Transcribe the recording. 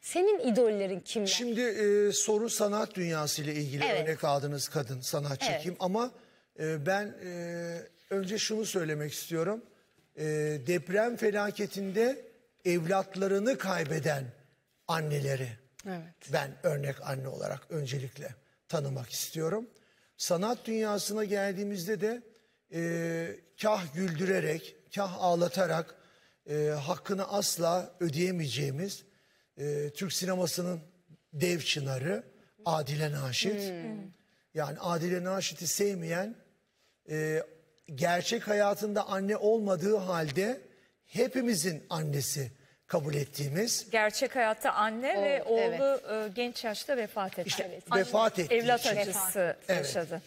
Senin idollerin kimler? Şimdi e, soru sanat dünyası ile ilgili Evet. örnek aldınız kadın sanatçı Evet. kim ama e, ben e, önce şunu söylemek istiyorum. E, deprem felaketinde evlatlarını kaybeden anneleri Evet. ben örnek anne olarak öncelikle tanımak istiyorum. Sanat dünyasına geldiğimizde de e, kah güldürerek, kah ağlatarak e, hakkını asla ödeyemeyeceğimiz e, Türk sinemasının dev çınarı Adile Naşit. Hmm. Yani Adile Naşit'i sevmeyen e, gerçek hayatında anne olmadığı halde hepimizin annesi kabul ettiğimiz Gerçek hayatta anne O, ve oğlu evet. e, genç yaşta vefat etti. İşte vefat ettiği Evlat için. acısı yaşadı.